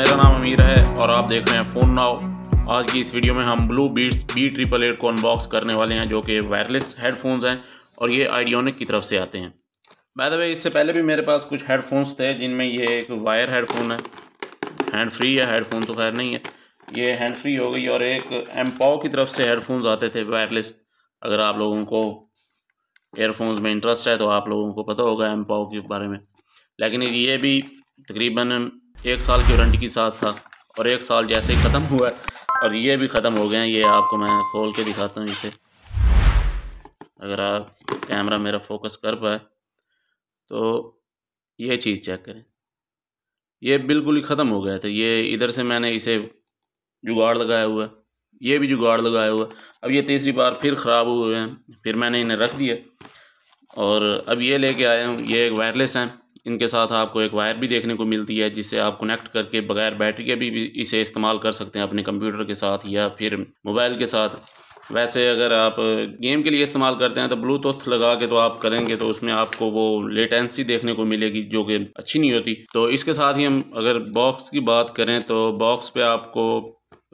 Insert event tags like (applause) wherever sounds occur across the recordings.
मेरा नाम अमीर है और आप देख रहे हैं फ़ोन नाव आज की इस वीडियो में हम Blue Beats B triple eight को अनबॉक्स करने वाले हैं जो कि वायरलेस हेडफोन्स हैं और ये आइडियोनिक की तरफ से आते हैं बाय द वे इससे पहले भी मेरे पास कुछ हेडफोन्स थे जिनमें ये एक वायर हेडफोन है हैंड फ्री है हेडफोन तो खैर नहीं है ये हैंड फ्री हो गई और एक एम्पाओ की तरफ से हेडफोन्स आते थे वायरलेस अगर आप लोगों को एयरफोन्स में इंटरेस्ट है तो आप लोगों को पता होगा एम्पाओ के बारे में लेकिन ये भी तकरीबन एक साल की वारंटी के साथ था और एक साल जैसे ही ख़त्म हुआ और ये भी ख़त्म हो गए हैं ये आपको मैं खोल के दिखाता हूँ इसे अगर आप कैमरा मेरा फोकस कर पाए तो ये चीज़ चेक करें ये बिल्कुल ही ख़त्म हो गया था ये इधर से मैंने इसे जुगाड़ लगाया हुआ है ये भी जुगाड़ लगाया हुआ अब ये तीसरी बार फिर ख़राब हुए हैं फिर मैंने इन्हें रख दिया और अब ये लेके आया हूँ ये एक वायरलेस हैं इनके साथ आपको एक वायर भी देखने को मिलती है जिससे आप कनेक्ट करके बगैर बैटरी के भी, भी इसे इस्तेमाल कर सकते हैं अपने कंप्यूटर के साथ या फिर मोबाइल के साथ वैसे अगर आप गेम के लिए इस्तेमाल करते हैं तो ब्लूटूथ लगा के तो आप करेंगे तो उसमें आपको वो लेटेंसी देखने को मिलेगी जो कि अच्छी नहीं होती तो इसके साथ ही हम अगर बॉक्स की बात करें तो बॉक्स पे आपको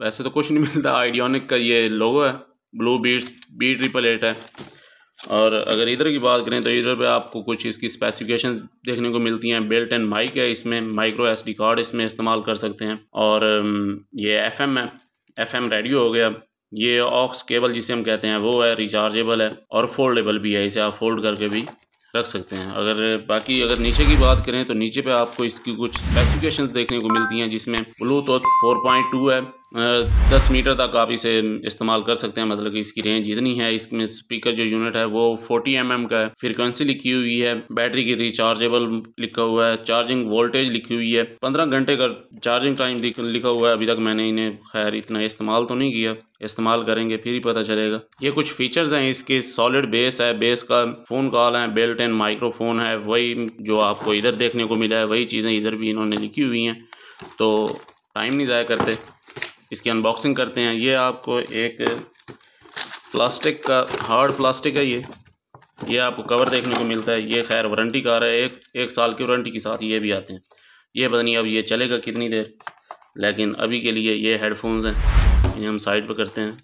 वैसे तो कुछ नहीं मिलता आइडियोनिक का ये लोगो है Blue Beats B triple eight है और अगर इधर की बात करें तो इधर पे आपको कुछ इसकी स्पेसिफिकेशन देखने को मिलती हैं बेल्ट एंड माइक है इसमें माइक्रो एसडी कार्ड इसमें इस्तेमाल कर सकते हैं और um, ये एफएम है एम रेडियो हो गया ये ऑक्स केबल जिसे हम कहते हैं वो है रिचार्जेबल है और फोल्डेबल भी है इसे आप फोल्ड करके भी रख सकते हैं अगर बाकी अगर नीचे की बात करें तो नीचे पे आपको इसकी कुछ स्पेसिफिकेशंस देखने को मिलती हैं जिसमें ब्लूटूथ 4.2 है दस मीटर तक आप इसे इस्तेमाल कर सकते हैं मतलब कि इसकी रेंज इतनी है इसमें स्पीकर जो यूनिट है वो फोर्टी एम mm का है फ्रिक्वेंसी लिखी हुई है बैटरी की रिचार्जेबल लिखा हुआ है चार्जिंग वोल्टेज लिखी हुई है पंद्रह घंटे का चार्जिंग टाइम लिखा हुआ है अभी तक मैंने इन्हें खैर इतना इस्तेमाल तो नहीं किया इस्तेमाल करेंगे फिर ही पता चलेगा ये कुछ फीचर्स हैं इसके सॉलिड बेस है बेस का फ़ोन कॉल है बेल्ट एंड माइक्रोफोन है वही जो आपको इधर देखने को मिला है वही चीज़ें इधर भी इन्होंने लिखी हुई हैं तो टाइम नहीं ज़ाया करते इसकी अनबॉक्सिंग करते हैं ये आपको एक प्लास्टिक का हार्ड प्लास्टिक है ये ये आपको कवर देखने को मिलता है ये खैर वारंटी कार है एक एक साल की वारंटी के साथ ये भी आते हैं ये पता नहीं अब ये चलेगा कितनी देर लेकिन अभी के लिए ये हेडफोन्स हैं इन्हें हम साइड पर करते हैं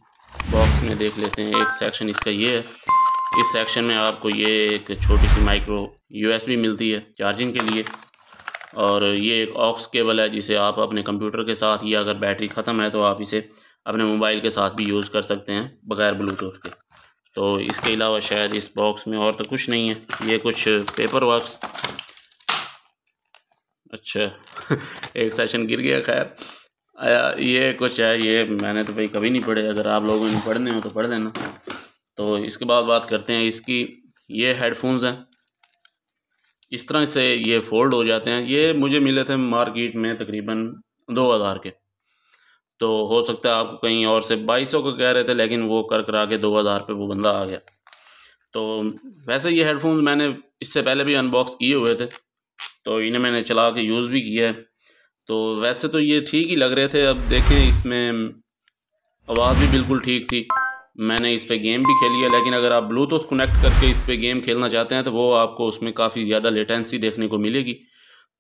बॉक्स में देख लेते हैं एक सेक्शन इसका ये है इस सेक्शन में आपको ये एक छोटी सी माइक्रो यूएसबी मिलती है चार्जिंग के लिए और ये एक ऑक्स केबल है जिसे आप अपने कंप्यूटर के साथ या अगर बैटरी ख़त्म है तो आप इसे अपने मोबाइल के साथ भी यूज़ कर सकते हैं बगैर ब्लूटूथ के तो इसके अलावा शायद इस बॉक्स में और तो कुछ नहीं है ये कुछ पेपर वर्क अच्छा (laughs) एक सेशन गिर गया खैर आया ये कुछ है ये मैंने तो भाई कभी नहीं पढ़े अगर आप लोगों ने पढ़ने हो तो पढ़ लेना तो इसके बाद बात करते हैं इसकी ये हेडफोन्स हैं इस तरह से ये फोल्ड हो जाते हैं ये मुझे मिले थे मार्केट में तकरीबन दो हज़ार के तो हो सकता है आपको कहीं और से बाईस सौ का कह रहे थे लेकिन वो कर करा के दो हज़ार पे वो बंदा आ गया तो वैसे ये हेडफोन्स मैंने इससे पहले भी अनबॉक्स किए हुए थे तो इन्हें मैंने चला के यूज़ भी किया है तो वैसे तो ये ठीक ही लग रहे थे अब देखें इसमें आवाज़ भी बिल्कुल ठीक थी मैंने इस पर गेम भी खेली है लेकिन अगर आप ब्लूटूथ कनेक्ट करके इस पर गेम खेलना चाहते हैं तो वो आपको उसमें काफ़ी ज़्यादा लेटेंसी देखने को मिलेगी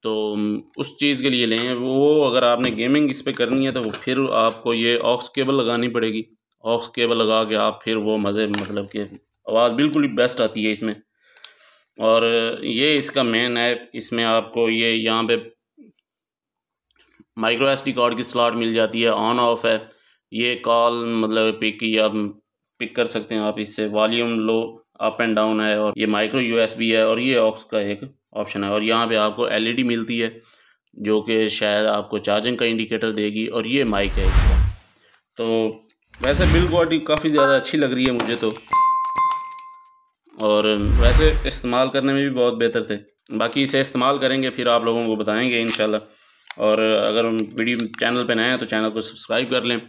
तो उस चीज़ के लिए लें वो अगर आपने गेमिंग इस पर करनी है तो फिर आपको ये ऑक्स केबल लगानी पड़ेगी ऑक्स केबल लगा के आप फिर वो मज़े मतलब कि आवाज़ बिल्कुल ही बेस्ट आती है इसमें और ये इसका मेन ऐप इसमें आपको ये यहाँ पे माइक्रो एस कार्ड की स्लॉट मिल जाती है ऑन ऑफ है ये कॉल मतलब पिक या पिक कर सकते हैं आप इससे volume low up and down है और ये माइक्रो यूएसबी है और ये ऑक्स का एक ऑप्शन है और यहाँ पे आपको एलईडी मिलती है जो कि शायद आपको चार्जिंग का इंडिकेटर देगी और ये माइक है इसका तो वैसे बिल्ड क्वालिटी काफ़ी ज़्यादा अच्छी लग रही है मुझे तो और वैसे इस्तेमाल करने में भी बहुत बेहतर थे बाकी इसे इस्तेमाल करेंगे फिर आप लोगों को बताएंगे इन और अगर वीडियो चैनल पर नए हैं तो चैनल को सब्सक्राइब कर लें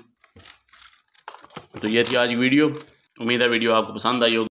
तो ये थी आज वीडियो उम्मीद है वीडियो आपको पसंद आई होगी